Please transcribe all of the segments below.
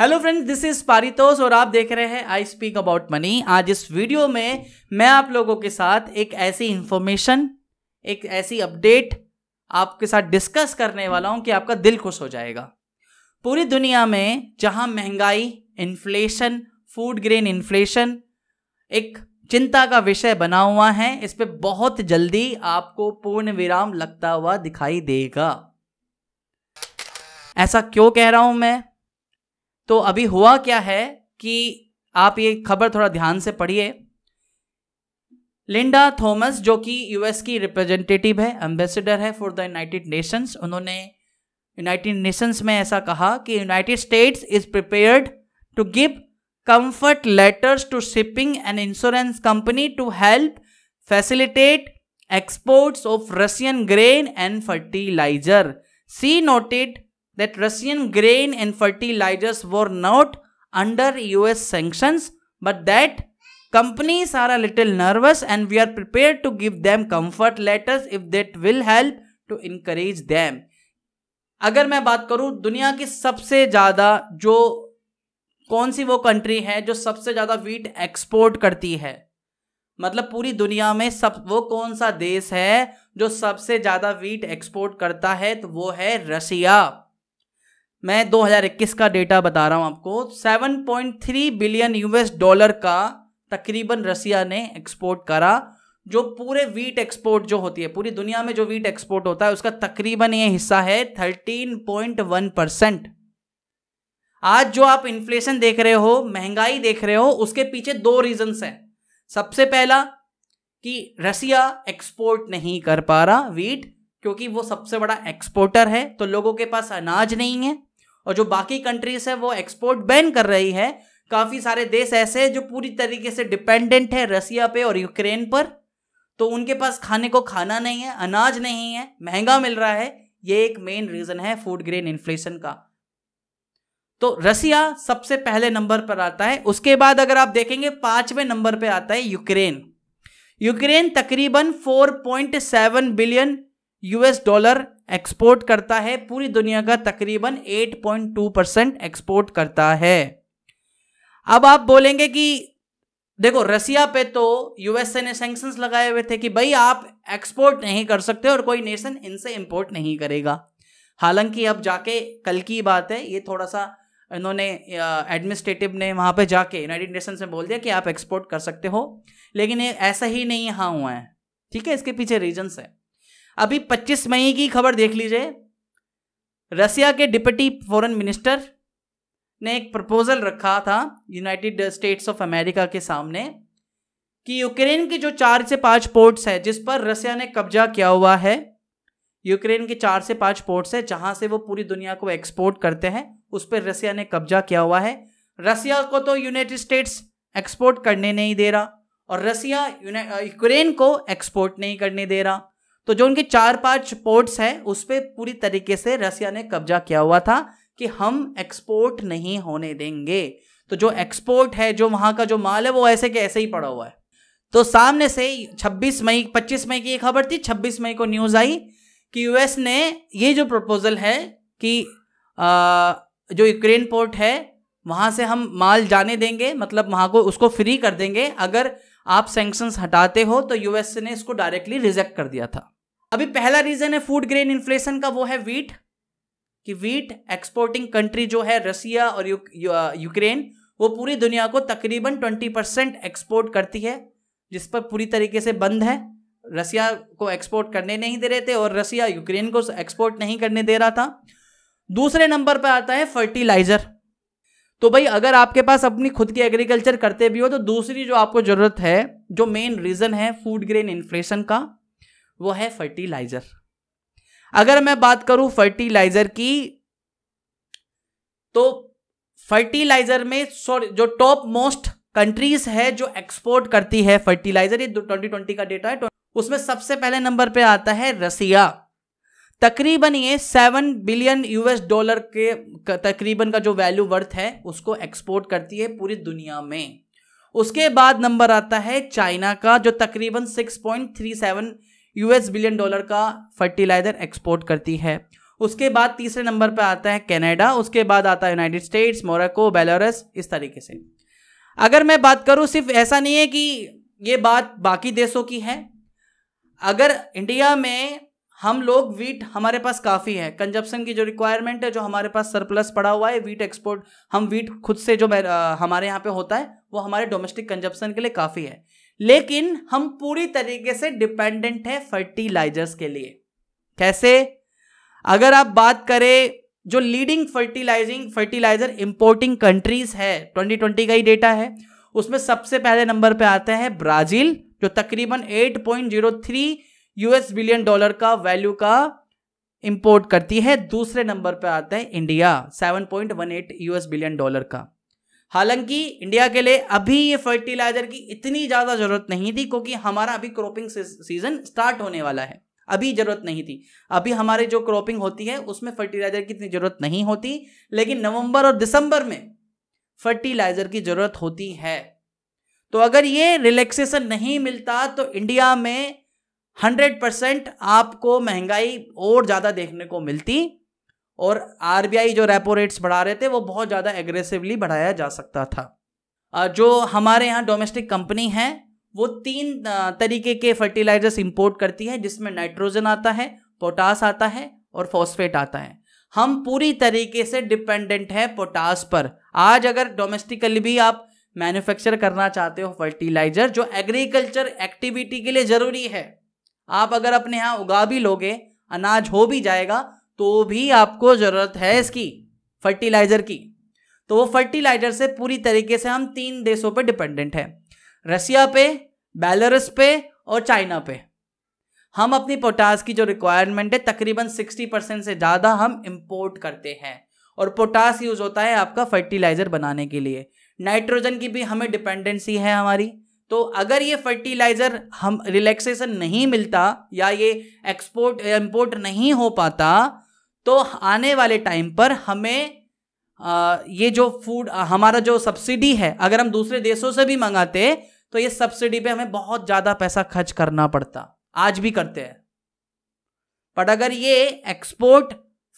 Hello friends this is Paritosh और आप देख रहे हैं आई स्पीक अबाउट मनी आज इस वीडियो में मैं आप लोगों के साथ एक ऐसी इंफॉर्मेशन एक ऐसी अपडेट आपके साथ डिस्कस करने वाला हूं कि आपका दिल खुश हो जाएगा पूरी दुनिया में जहां महंगाई इन्फ्लेशन फूड ग्रेन इन्फ्लेशन एक चिंता का विषय बना हुआ है इस पर बहुत जल्दी आपको पूर्ण विराम लगता हुआ दिखाई देगा ऐसा क्यों कह रहा हूं मैं तो अभी हुआ क्या है कि आप ये खबर थोड़ा ध्यान से पढ़िए लिंडा थॉमस जो कि यूएस की रिप्रेजेंटेटिव है एम्बेसडर है फॉर द यूनाइटेड नेशंस उन्होंने यूनाइटेड नेशंस में ऐसा कहा कि United States is prepared to give comfort letters to shipping and insurance company to help facilitate exports of Russian grain and fertilizer she noted that Russian grain and fertilizers were not under US sanctions, but that companies are a little nervous and we are prepared to give them comfort letters if that will help to encourage them. अगर मैं बात करूं दुनिया की सबसे ज़्यादा जो कौन सी वो कंट्री है जो सबसे ज़्यादा वीट एक्सपोर्ट करती है मतलब पूरी दुनिया में सब वो कौन सा देश है जो सबसे ज़्यादा वीट एक्सपोर्ट करता है तो वो है रसिया मैं 2021 का डेटा बता रहा हूं आपको 7.3 बिलियन यूएस डॉलर का तकरीबन रसिया ने एक्सपोर्ट करा जो पूरे वीट एक्सपोर्ट जो होती है पूरी दुनिया में जो वीट एक्सपोर्ट होता है उसका तकरीबन ये हिस्सा है 13.1 परसेंट आज जो आप इन्फ्लेशन देख रहे हो महंगाई देख रहे हो उसके पीछे दो रीजंस हैं सबसे पहला कि रसिया एक्सपोर्ट नहीं कर पा रहा वीट क्योंकि वो सबसे बड़ा एक्सपोर्टर है तो लोगों के पास अनाज नहीं है और जो बाकी कंट्रीज है वो एक्सपोर्ट बैन कर रही है काफ़ी सारे देश ऐसे हैं जो पूरी तरीके से डिपेंडेंट है रसिया पे और यूक्रेन पर तो उनके पास खाने को खाना नहीं है अनाज नहीं है महंगा मिल रहा है ये एक मेन रीज़न है फूड ग्रेन इन्फ्लेशन का तो रसिया सबसे पहले नंबर पर आता है उसके बाद अगर आप देखेंगे पांचवें नंबर पर आता है यूक्रेन यूक्रेन तकरीबन 4.7 बिलियन यूएस डॉलर एक्सपोर्ट करता है पूरी दुनिया का तकरीबन 8.2 परसेंट एक्सपोर्ट करता है अब आप बोलेंगे कि देखो रसिया पे तो यूएसए ने सेंक्शन लगाए हुए थे कि भाई आप एक्सपोर्ट नहीं कर सकते और कोई नेशन इनसे इंपोर्ट नहीं करेगा हालांकि अब जाके कल की बात है ये थोड़ा सा इन्होंने एडमिनिस्ट्रेटिव ने वहाँ पे जाके यूनाइटेड नेशन में बोल दिया कि आप एक्सपोर्ट कर सकते हो लेकिन ये ऐसा ही नहीं यहाँ हुआ है ठीक है इसके पीछे रीजन्स है अभी 25 मई की खबर देख लीजिए रसिया के डिप्टी फॉरेन मिनिस्टर ने एक प्रपोजल रखा था यूनाइटेड स्टेट्स ऑफ अमेरिका के सामने कि यूक्रेन के जो चार से पांच पोर्ट्स हैं जिस पर रसिया ने कब्जा किया हुआ है यूक्रेन के चार से पांच पोर्ट्स हैं जहां से वो पूरी दुनिया को एक्सपोर्ट करते हैं उस पर रसिया ने कब्जा किया हुआ है रसिया को तो यूनाइटेड स्टेट्स एक्सपोर्ट करने नहीं दे रहा और रसिया यूक्रेन को एक्सपोर्ट नहीं करने दे रहा तो जो उनके चार पांच पोर्ट्स हैं उस पर पूरी तरीके से रसिया ने कब्जा किया हुआ था कि हम एक्सपोर्ट नहीं होने देंगे तो जो एक्सपोर्ट है जो वहां का जो माल है वो ऐसे के ऐसे ही पड़ा हुआ है तो सामने से 26 मई 25 मई की खबर थी 26 मई को न्यूज़ आई कि यूएस ने ये जो प्रपोजल है कि आ, जो यूक्रेन पोर्ट है वहां से हम माल जाने देंगे मतलब वहां को उसको फ्री कर देंगे अगर आप सेंक्शंस हटाते हो तो यूएस ने इसको डायरेक्टली रिजेक्ट कर दिया था अभी पहला रीजन है फूड ग्रेन इन्फ्लेशन का वो है वीट कि वीट एक्सपोर्टिंग कंट्री जो है रसिया और यू, यू, यूक्रेन वो पूरी दुनिया को तकरीबन ट्वेंटी परसेंट एक्सपोर्ट करती है जिस पर पूरी तरीके से बंद है रसिया को एक्सपोर्ट करने नहीं दे रहे थे और रसिया यूक्रेन को एक्सपोर्ट नहीं करने दे रहा था दूसरे नंबर पर आता है फर्टिलाइजर तो भाई अगर आपके पास अपनी खुद की एग्रीकल्चर करते भी हो तो दूसरी जो आपको ज़रूरत है जो मेन रीज़न है फूड ग्रेन इन्फ्लेशन का वो है फर्टिलाइजर अगर मैं बात करूं फर्टिलाइजर की तो फर्टिलाइजर में सॉरी जो टॉप मोस्ट कंट्रीज है जो एक्सपोर्ट करती है फर्टिलाइजर ये ट्वेंटी ट्वेंटी का डेटा है तो उसमें सबसे पहले नंबर पे आता है रसिया तकरीबन ये सेवन बिलियन यूएस डॉलर के तकरीबन का जो वैल्यू वर्थ है उसको एक्सपोर्ट करती है पूरी दुनिया में उसके बाद नंबर आता है चाइना का जो तकरीबन six point three seven US billion dollar का फर्टिलाइजर एक्सपोर्ट करती है उसके बाद तीसरे नंबर पर आता है कनाडा उसके बाद आता है यूनाइटेड स्टेट्स मोरक्को बेलारस इस तरीके से अगर मैं बात करूं सिर्फ ऐसा नहीं है कि ये बात बाकी देशों की है अगर इंडिया में हम लोग वीट हमारे पास काफ़ी है कंजप्शन की जो रिक्वायरमेंट है जो हमारे पास सरप्लस पड़ा हुआ है वीट एक्सपोर्ट हम वीट खुद से जो हमारे यहाँ पे होता है वो हमारे डोमेस्टिक कंजप्शन के लिए काफ़ी है लेकिन हम पूरी तरीके से डिपेंडेंट है फर्टिलाइजर्स के लिए कैसे अगर आप बात करें जो leading fertilizing fertilizer importing countries है 2020 का ही डेटा है उसमें सबसे पहले नंबर पे आता है ब्राजील जो तकरीबन 8.03 यूएस बिलियन डॉलर का वैल्यू का इंपोर्ट करती है दूसरे नंबर पे आता है इंडिया 7.18 यूएस बिलियन डॉलर का हालांकि इंडिया के लिए अभी ये फर्टिलाइजर की इतनी ज़्यादा ज़रूरत नहीं थी क्योंकि हमारा अभी क्रॉपिंग सीजन स्टार्ट होने वाला है अभी ज़रूरत नहीं थी अभी हमारे जो क्रॉपिंग होती है उसमें फर्टिलाइज़र की इतनी ज़रूरत नहीं होती लेकिन नवंबर और दिसंबर में फर्टिलाइज़र की ज़रूरत होती है तो अगर ये रिलैक्सेशन नहीं मिलता तो इंडिया में हंड्रेड परसेंट आपको महंगाई और ज़्यादा देखने को मिलती और आरबीआई जो रेपो रेट्स बढ़ा रहे थे वो बहुत ज़्यादा एग्रेसिवली बढ़ाया जा सकता था जो हमारे यहाँ डोमेस्टिक कंपनी है वो तीन तरीके के फर्टिलाइजर्स इंपोर्ट करती है जिसमें नाइट्रोजन आता है पोटास आता है और फॉस्फेट आता है हम पूरी तरीके से डिपेंडेंट हैं पोटास पर आज अगर डोमेस्टिकली भी आप मैन्युफैक्चर करना चाहते हो फर्टिलाइजर जो एग्रीकल्चर एक्टिविटी के लिए ज़रूरी है आप अगर अपने यहाँ उगा भी लोगे अनाज हो भी जाएगा तो भी आपको ज़रूरत है इसकी फर्टिलाइज़र की तो वो फर्टिलाइज़र से पूरी तरीके से हम तीन देशों पर डिपेंडेंट हैं रसिया पे बेलारस पे और चाइना पे हम अपनी पोटास की जो रिक्वायरमेंट है तकरीबन 60 परसेंट से ज़्यादा हम इम्पोर्ट करते हैं और पोटास यूज़ होता है आपका फर्टिलाइज़र बनाने के लिए नाइट्रोजन की भी हमें डिपेंडेंसी है हमारी तो अगर ये फर्टिलाइज़र हम रिलैक्सेशन नहीं मिलता या ये एक्सपोर्ट इम्पोर्ट नहीं हो पाता तो आने वाले टाइम पर हमें आ, ये जो फूड हमारा जो सब्सिडी है अगर हम दूसरे देशों से भी मंगाते तो ये सब्सिडी पे हमें बहुत ज़्यादा पैसा खर्च करना पड़ता आज भी करते हैं बट अगर ये एक्सपोर्ट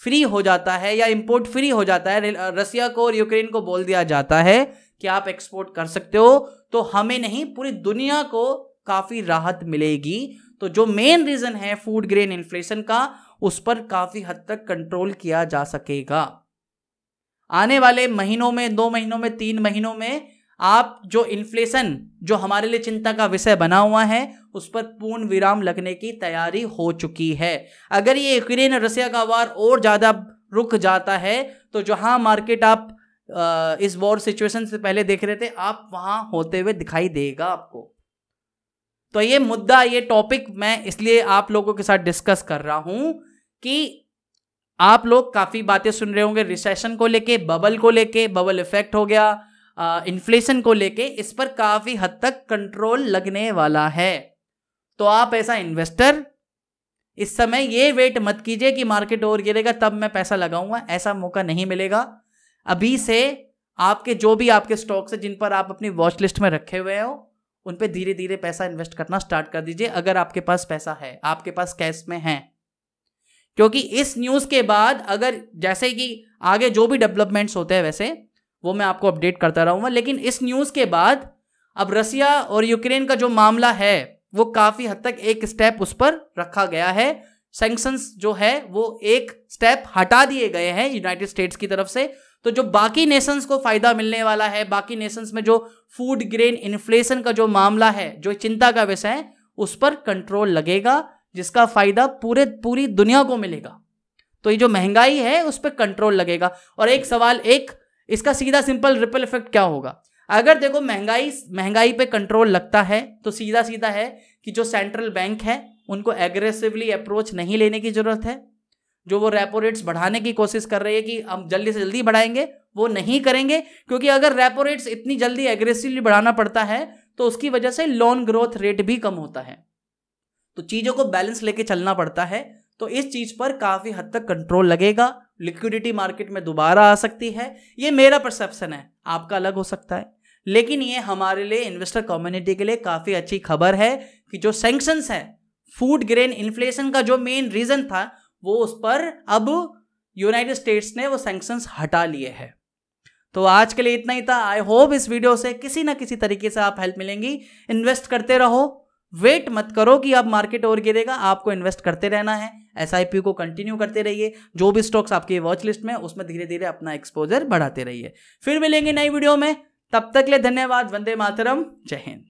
फ्री हो जाता है या इंपोर्ट फ्री हो जाता है रसिया को और यूक्रेन को बोल दिया जाता है कि आप एक्सपोर्ट कर सकते हो तो हमें नहीं पूरी दुनिया को काफ़ी राहत मिलेगी तो जो मेन रीज़न है फूड ग्रेन इन्फ्लेशन का उस पर काफ़ी हद तक कंट्रोल किया जा सकेगा आने वाले महीनों में दो महीनों में तीन महीनों में आप जो इन्फ्लेशन जो हमारे लिए चिंता का विषय बना हुआ है उस पर पूर्ण विराम लगने की तैयारी हो चुकी है अगर ये यूक्रेन रसिया का वार और ज़्यादा रुक जाता है तो जहाँ मार्केट आप इस वॉर सिचुएशन से पहले देख रहे थे आप वहाँ होते हुए दिखाई देगा आपको तो ये मुद्दा ये टॉपिक मैं इसलिए आप लोगों के साथ डिस्कस कर रहा हूँ कि आप लोग काफ़ी बातें सुन रहे होंगे रिसेशन को लेके बबल को लेके बबल इफेक्ट हो गया इन्फ्लेशन को लेके इस पर काफ़ी हद तक कंट्रोल लगने वाला है तो आप ऐसा इन्वेस्टर इस समय ये वेट मत कीजिए कि मार्केट और गिरेगा तब मैं पैसा लगाऊंगा ऐसा मौका नहीं मिलेगा अभी से आपके जो भी आपके स्टॉक्स हैं जिन पर आप अपनी वॉच लिस्ट में रखे हुए हो उन पर धीरे धीरे पैसा इन्वेस्ट करना स्टार्ट कर दीजिए अगर आपके पास पैसा है आपके पास कैश में है क्योंकि इस न्यूज़ के बाद अगर जैसे कि आगे जो भी डेवलपमेंट्स होते हैं वैसे वो मैं आपको अपडेट करता रहूंगा लेकिन इस न्यूज़ के बाद अब रसिया और यूक्रेन का जो मामला है वो काफ़ी हद तक एक स्टेप उस पर रखा गया है सेंक्शन जो है वो एक स्टेप हटा दिए गए हैं यूनाइटेड स्टेट्स की तरफ से तो जो बाकी नेशंस को फायदा मिलने वाला है बाकी नेशंस में जो फूड ग्रेन इन्फ्लेशन का जो मामला है जो चिंता का विषय है उस पर कंट्रोल लगेगा जिसका फायदा पूरे पूरी दुनिया को मिलेगा तो ये जो महंगाई है उस पर कंट्रोल लगेगा और एक सवाल एक इसका सीधा सिंपल रिपल इफेक्ट क्या होगा अगर देखो महंगाई महंगाई पे कंट्रोल लगता है तो सीधा सीधा है कि जो सेंट्रल बैंक है उनको एग्रेसिवली अप्रोच नहीं लेने की ज़रूरत है जो वो रेपो रेट्स बढ़ाने की कोशिश कर रही है कि हम जल्दी से जल्दी बढ़ाएंगे वो नहीं करेंगे क्योंकि अगर रेपो रेट्स इतनी जल्दी एग्रेसिवली बढ़ाना पड़ता है तो उसकी वजह से लोन ग्रोथ रेट भी कम होता है तो चीज़ों को बैलेंस लेके चलना पड़ता है तो इस चीज़ पर काफ़ी हद तक कंट्रोल लगेगा लिक्विडिटी मार्केट में दोबारा आ सकती है ये मेरा परसेप्शन है आपका अलग हो सकता है लेकिन ये हमारे लिए इन्वेस्टर कम्युनिटी के लिए काफ़ी अच्छी खबर है कि जो सेंक्शंस है फूड ग्रेन इन्फ्लेशन का जो मेन रीज़न था वो उस पर अब यूनाइटेड स्टेट्स ने वो सेंक्शंस हटा लिए हैं तो आज के लिए इतना ही था आई होप इस वीडियो से किसी ना किसी तरीके से आप हेल्प मिलेंगी इन्वेस्ट करते रहो वेट मत करो कि अब मार्केट और गिरेगा आपको इन्वेस्ट करते रहना है एस को कंटिन्यू करते रहिए जो भी स्टॉक्स आपके वॉच लिस्ट में उसमें धीरे धीरे अपना एक्सपोजर बढ़ाते रहिए फिर मिलेंगे नई वीडियो में तब तक ले धन्यवाद वंदे मातरम जय हिंद